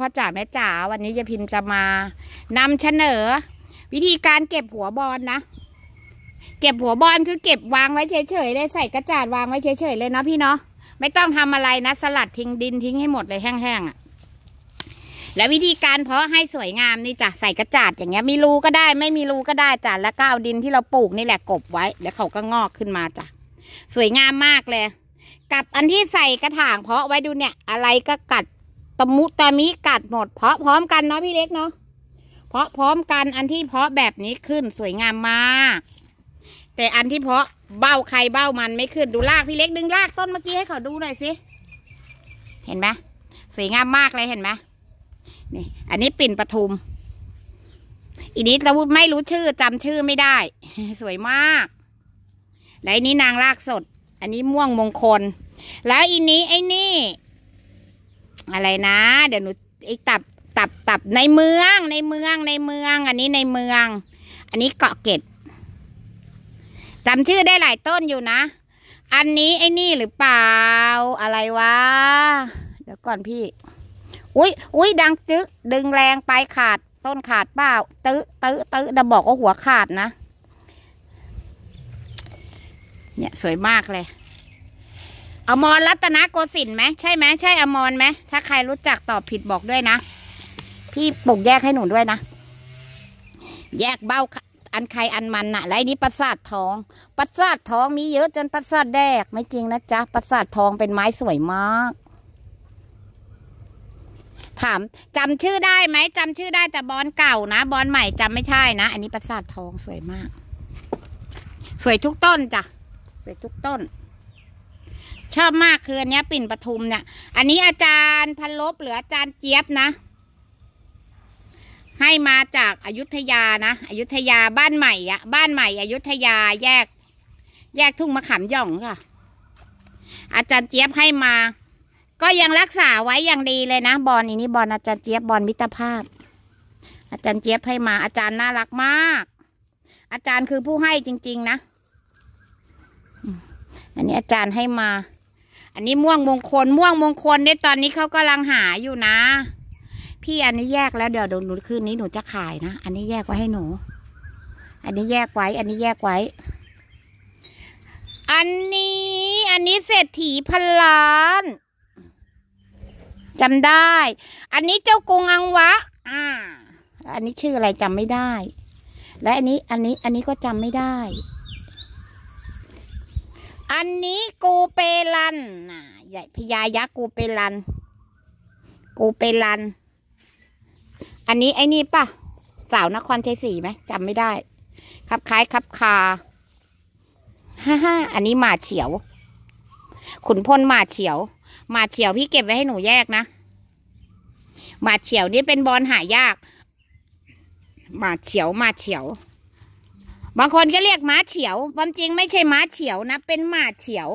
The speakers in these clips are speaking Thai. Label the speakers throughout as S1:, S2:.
S1: พ่อจ๋าแม่จ๋าวันนี้จะพิมจะมานำเสนอ วิธีการเก็บหัวบอลนะ เก็บหัวบอลคือเก็บวางไว้เฉยๆเลยใส่กระจาดวางไว้เฉยๆเลยนะพี่เนาะไม่ต้องทำอะไรนะสลัดทิ้งดินทิ้งให้หมดเลยแห้งๆอ่ะแล้ววิธีการเพาะให้สวยงามนี่จ้ะใส่กระจาดอย่างเงี้ยมีรูก็ได้ไม่มีรูก็ได้จ้ะแล้วก้าวดินที่เราปลูกนี่แหละกบไว้แล้วเขาก็งอกขึ้นมาจ้ะสวยงามมากเลยกับอันที่ใส่กระถาง เพาะไว้ดูเนี่ยอะไรก็กัดตะมุตะมิกัดหมดเพาะพร้อมกันเนาะพี่เล็กเนาะเพาะพร้อมกันอันที่เพาะแบบนี้ขึ้นสวยงามมากแต่อันที่เพาะเบ้าใครเบ้ามันไม่ขึ้นดูรากพี่เล็ก ดึงรากต้นเมื่อกี้ให้เขาดูหน่อยสิเห็นไหมสวยงามมากเลยเห็นไหมนี่อันนี้ปิ่นปทุม อีนิดเราไม่รู้ชื่อจำชื่อไม่ได้ สวยมากและอันนี้นางรากสด อันนี้ม่วงมงคล แล้วอีนี้ ไอ้นี่อะไรนะ เดี๋ยวหนูอีกตับตับตับในเมืองในเมืองในเมือง อันนี้ในเมือง อันนี้เกาะเกตจำชื่อได้หลายต้นอยู่นะ อันนี้ไอ้นี่หรือเปล่าอะไรวะเดี๋ยวก่อนพี่ อุ้ยอุ้ยดังจึ๊ดึงแรงไปขาดต้นขาดเปล่าตึ๊ตึ๊ตึ๊ดบอกว่าหัวขาดนะ เนี่ยสวยมากเลยอมรรัตนโกสินทร์ไหมใช่ไหมใช่อมรไหมถ้าใครรู้จักตอบผิดบอกด้วยนะ พี่ปลูกแยกให้หนูด้วยนะ แยกเบ้าอันใครอันมันน่ะไรนี้ประสาททอง ประสาททองมีเยอะจนประสาทแดกไม่จริงนะจ๊ะประสาททองเป็นไม้สวยมาก ถามจำชื่อได้ไหมจำชื่อได้แต่บอลเก่านะบอลใหม่จำไม่ใช่นะอันนี้ประสาททองสวยมากสวยทุกต้นจ้ะสวยทุกต้นชอบมากคืออันนี้ปิ่นปทุมเนี่ยอันนี้อาจารย์พันลบหรืออาจารย์เจี๊ยบนะ ให้มาจากอายุทยานะอายุทยาบ้านใหม่อะบ้านใหม่อายุทยาแยก แยกทุ่งมะขามหย่องค่ะ อาจารย์เจี๊ยบให้มา ก็ยังรักษาไว้อย่างดีเลยนะบอลอันนี้ บอลอาจารย์เจี๊ยบบอลมิตรภาพ อาจารย์เจี๊ยบให้มา อาจารย์น่ารักมาก อาจารย์คือผู้ให้จริงๆ นะ อันนี้อาจารย์ให้มาอันนี้ม่วงมงคลม่วงมงคลเนี่ยตอนนี้เขากาลังหาอยู่นะ พี่อันนี้แยกแล้วเดี๋ยวหนูคืนนี้หนูจะขายนะ อันนี้แยกไว้ให้หนู อันนี้แยกไว้ อันนี้แยกไว้ อันนี้อันนี้เศรษฐีพันล้านจำได้ อันนี้เจ้ากงอังวะอ่าอันนี้ชื่ออะไรจำไม่ได้ และอันนี้อันนี้อันนี้ก็จำไม่ได้ันนี้กูเปรันน่ะ ใหญ่พญายักษ์กูเปรันกูเปรัน อันนี้ไอ้นี่ป่ะ สาวนครชัยศรีไหมจำไม่ได้ครับคล้ายครับคาฮ่าฮ่าอันนี้หมาเฉียวขุนพลหมาเฉียวหมาเฉียวพี่เก็บไว้ให้หนูแยกนะหมาเฉียวนี่เป็นบอลหายากหมาเฉียวหมาเฉียวบางคนก็เรียกม้าเฉียว ความจริงไม่ใช่ม้าเฉียวนะ เป็นหมาเฉียว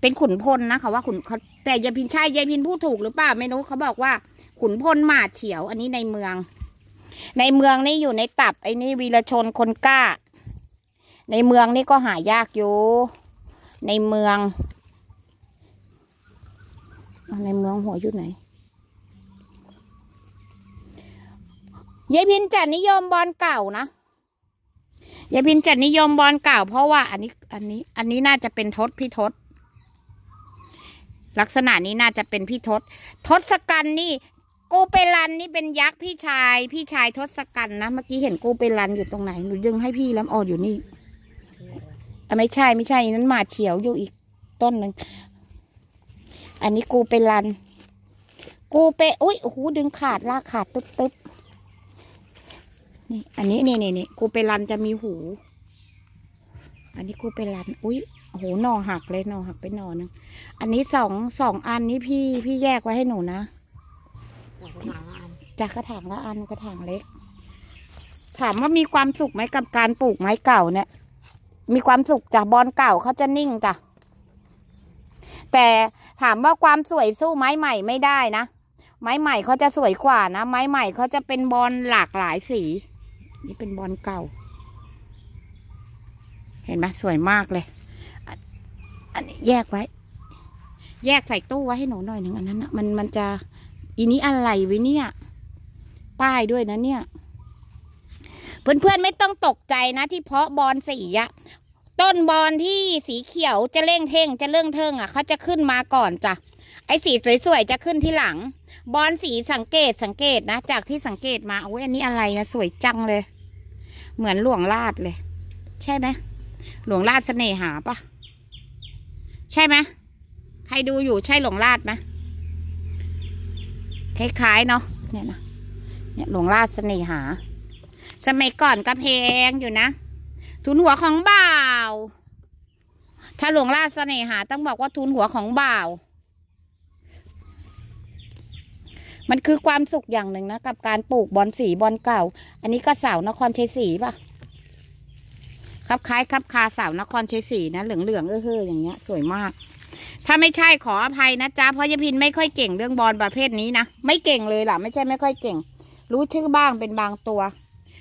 S1: เป็นขุนพลนะเขาว่าขุน แต่ยายพินชายยายพินพูดถูกหรือเปล่า ไม่รู้เขาบอกว่า ขุนพลหมาเฉียว อันนี้ในเมือง ในเมืองนี่อยู่ในตับ ไอ้นี่วีรชนคนกล้า ในเมืองนี่ก็หายากอยู่ ในเมืองในเมืองหัวอยู่ไหนยายพินจะนิยมบอลเก่านะยายพินจัดนิยมบอลเก่าเพราะว่าอันนี้อันนี้ อันนี้น่าจะเป็นทศพี่ทศ ลักษณะนี้น่าจะเป็นพี่ทศทศกัณฐ์นี่ กูเปรันนี่เป็นยักษ์พี่ชาย พี่ชายทศกัณฐ์นะ เมื่อกี้เห็นกูเปรันอยู่ตรงไหนหนูยึงให้พี่แล้วอออยู่นี่อไม่ใช่ไม่ใช่นั้นหมาเฉียวอยู่อีกต้นหนึ่งอันนี้กูเปรัน กูเปอุ้ยโอ้โหดึงขาดลากขาดตึ๊บนี่อันนี้นี่นี่นี่กูไปรันจะมีหู อันนี้กูไปรัน อุ้ยโหหน่อหักเลยหน่อหักไปหน่อนึงอันนี้สองสองอันนี้พี่พี่แยกไว้ให้หนูนะจากกระถางละอันกระถางเล็ก ถามว่ามีความสุขไหมกับการปลูกไม้เก่าเนี่ย มีความสุขจากบอลเก่าเขาจะนิ่งจ้ะ แต่ถามว่าความสวยสู้ไม้ใหม่ไม่ได้นะ ไม้ใหม่เขาจะสวยกว่านะ ไม้ใหม่เขาจะเป็นบอลหลากหลายสีนี่เป็นบอลเก่า เห็นไหมสวยมากเลย อันนี้แยกไว้ แยกใส่ตู้ไว้ให้หนูหน่อยหนึ่งอันนั้นนะมันมันจะอีนี้อะไรวิเนี่ย ป้ายด้วยนะเนี่ย เพื่อนๆไม่ต้องตกใจนะที่เพาะบอลสีอะต้นบอลที่สีเขียวจะเร่งเท่งจะเรื่องเทิงอ่ะเขาจะขึ้นมาก่อนจ้ะ ไอ้สีสวยๆจะขึ้นที่หลังบอลสีสังเกตสังเกตนะ จากที่สังเกตมาโอ้ยอันนี้อะไรนะ สวยจังเลย เหมือนหลวงลาดเลย ใช่ไหมหลวงลาดเสน่หาปะ ใช่ไหมใครดูอยู่ใช่หลวงลาดไหมคล้าย ๆ เนาะเนี่ยนะ เนี่ยหลวงราดเสน่หา สมัยก่อนก็แพงอยู่ นะ ทุนหัวของบ่าว ถ้าหลวงราดเสน่หา ต้องบอกว่าทุนหัวของบ่าวมันคือความสุขอย่างหนึ่งนะกับการปลูกบอลสีบอลเก่า อันนี้ก็สาวนครเชสีป่ะครับคล้ายครับคาสาวนครเชสีนะเหลืองเหลืองเออเอออย่างเงี้ย สวยมาก ถ้าไม่ใช่ขออภัยนะจ๊ะเพราะยพินไม่ค่อยเก่งเรื่องบอลประเภทนี้นะไม่เก่งเลยล่ะไม่ใช่ไม่ค่อยเก่ง รู้ชื่อบ้างเป็นบางตัว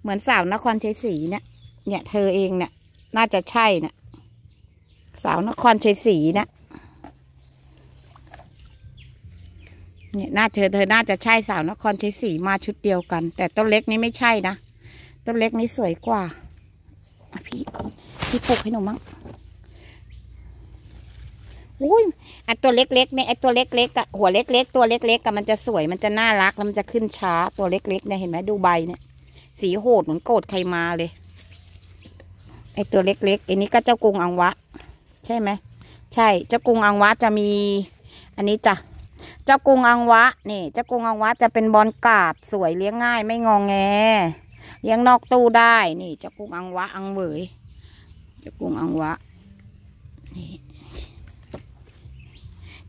S1: เหมือนสาวนครเชสีเนี่ยเนี่ยเธอเองเนี่ย น่าจะใช่เนี่ยสาวนครเชสีเนี่ยเนี่ยหน้าเธอเธอน่าจะใช่สาวนครใช้สีมาชุดเดียวกัน แต่ต้นเล็กนี้ไม่ใช่นะต้นเล็กนี้สวยกว่าพี่พี่ปลูกให้หนูมั้งอุ้ยไอตัวเล็กๆเนี่ยไอตัวเล็กๆอะหัวเล็กๆตัวเล็กๆกับมันจะสวยมันจะน่ารักแล้วมันจะขึ้นช้าตัวเล็กๆเนี่ยเห็นไหมดูใบเนี่ย สีโหดเหมือนโกรธใครมาเลยไอตัวเล็กๆอันนี้ก็เจ้ากรุงอังวะ ใช่ไหมใช่เจ้ากรุงอังวะจะมี อันนี้จ้ะเจ้ากุงอังวะนี่เจ้ากุงอังวะจะเป็นบอลกาบสวยเลี้ยงง่ายไม่งองแง เลี้ยงนอกตู้ได้นี่เจ้ากุงอังวะอังเวยเจ้ากุงอังวะนี่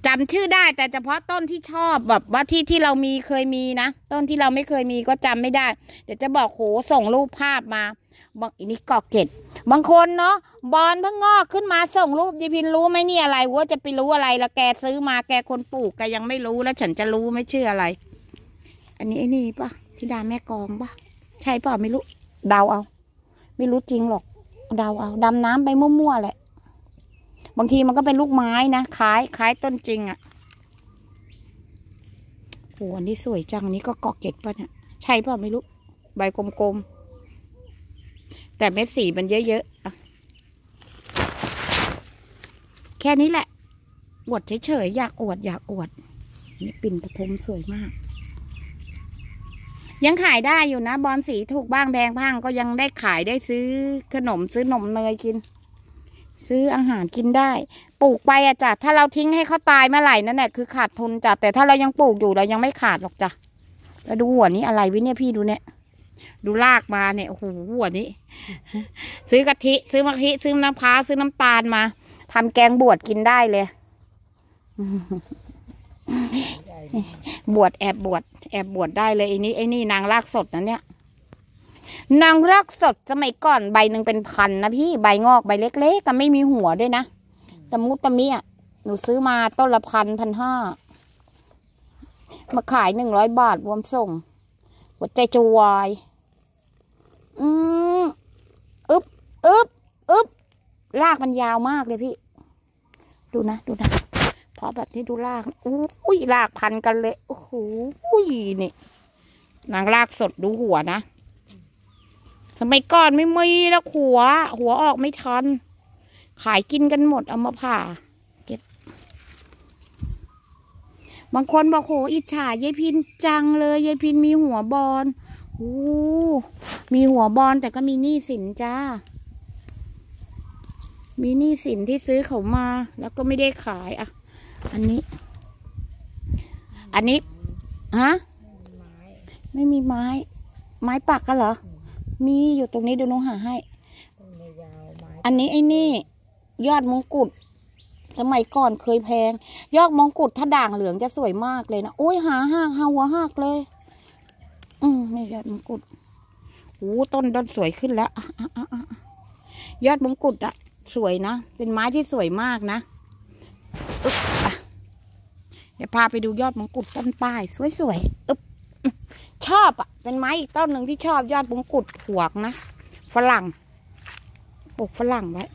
S1: จำชื่อได้แต่เฉพาะต้นที่ชอบแบบว่าที่ที่เรามีเคยมีนะ ต้นที่เราไม่เคยมีก็จำไม่ได้ เดี๋ยวจะบอกโหส่งรูปภาพมา บอกอินิกอเกตบางคนเนาะบอลเพิ่งงอกขึ้นมาส่งรูปยีพินรู้ไหมนี่อะไร ว่าจะไปรู้อะไรละแกซื้อมาแกคนปลูกแกยังไม่รู้แล้ว ฉันจะรู้ไม่เชื่ออะไร อันนี้ไอ้นี่ปะทิดาแม่กองปะใช่ปะไม่รู้ เดาเอา ไม่รู้จริงหรอก เดาเอาดำน้ำไปมั่วๆแหละ บางทีมันก็เป็นลูกไม้นะคล้ายคล้ายต้นจริงอะ่ะโหอันนี้สวยจังนี้ก็เกาะเก็ดปะเนี่ยใช่ปะไม่รู้ ใบกลมแต่เม็ดสีมันเยอะๆแค่นี้แหละอวดเฉยๆ อยากอวดอยากอวด นี่ปิ่นปฐมสวยมาก ยังขายได้อยู่นะบอลสีถูกบ้างแบงบ้างก็ยังได้ขายได้ซื้อขนมซื้อนมเนยกิน ซื้ออาหารกินได้ ปลูกไปอะจ้ะถ้าเราทิ้งให้เขาตายเมื่อไหร่นั่นแหละคือขาดทุนจ้ะแต่ถ้าเรายังปลูกอยู่เรายังไม่ขาดหรอกจ้ะแล้วดูหัวนี้อะไรวิเนี่ยพี่ดูเนี่ยดูลากมาเนี่ยโอ้โหอันนี้ ซื้อกะทิ ซื้อมะขิซื้อน้ำพ้าซื้อน้ำตาลมา ทำแกงบวชกินได้เลย บวชแอบบวชแอบบวชได้เลยไอ้นี่ไอ้นี่นางรากสดนะเนี่ย นางรากสดสมัยก่อนใบหนึ่งเป็นพันนะพี่ใบงอกใบเล็กๆ ก็ไม่มีหัวด้วยนะตะมุตะมี่อะหนูซื้อมาต้นละพันพันห้ามาขายหนึ่งร้อยบาทรวมส่งหัวใจจะวายอืมอึบอึบอึบลากมันยาวมากเลยพี่ ดูนะ ดูนะพอแบบนี้ดูลากอุ้ยลากพันกันเลย โอ้โหนี่ นางลากสดดูหัวนะสมัยก่อนไม่มีแล้วหัวหัวออกไม่ทัน ขายกินกันหมดเอามาผ่าบางคนบอกโหอิจฉายายพินจังเลยยายพินมีหัวบอลโอ้มีหัวบอลแต่ก็มีหนี้สินจ้า มีหนี้สินที่ซื้อเขามา แล้วก็ไม่ได้ขายอ่ะ อันนี้ อันนี้ ฮะ ไม่มีไม้ ไม้ปักกันเหรอ มีอยู่ตรงนี้ เดี๋ยวน้องหาให้ อันนี้ไอ้นี่ ยอดมงกุฎสมัยก่อนเคยแพงยอกมองกุฎถ้าด่างเหลืองจะสวยมากเลยนะโอ้ยหาหักหาหัวหักเลยอืม่ยอดมองกุฎโอ้ต้นต้นสวยขึ้นแล้วยอดมงกุฎอะสวยนะ เป็นไม้ที่สวยมากนะเดี๋ยวพาไปดูยอดมงกุฎต้นป้าย สวยๆอึบชอบอ่ะ เป็นไม้อีกต้นหนึ่งที่ชอบยอดมงกุฎหวกนะฝรั่งปลูกฝรั่งไว้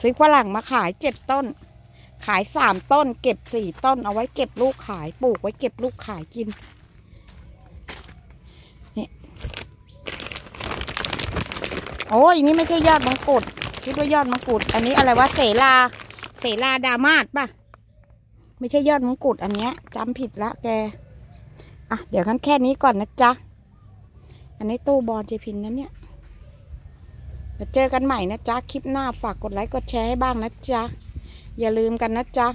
S1: ซื้อฝรั่งมาขายเจ็ดต้นขายสามต้นเก็บสี่ต้นเอาไว้เก็บลูกขายปลูกไว้เก็บลูกขายกินนี่โอ้ยนี่ไม่ใช่ยอดมังกรคิดว่ายอดมังกรอันนี้อะไรวะเสลาเสลาดามาดป่ะไม่ใช่ยอดมังกรอันเนี้ยจำผิดละ แก อ่ะ เดี๋ยวกันแค่นี้ก่อนนะจ๊ะอันนี้ตู้บอลเจพินนั้นเนี่ยเจอกันใหม่นะจ๊ะคลิปหน้าฝากกดไลค์กดแชร์ให้บ้างนะจ๊ะอย่าลืมกันนะจ๊ะ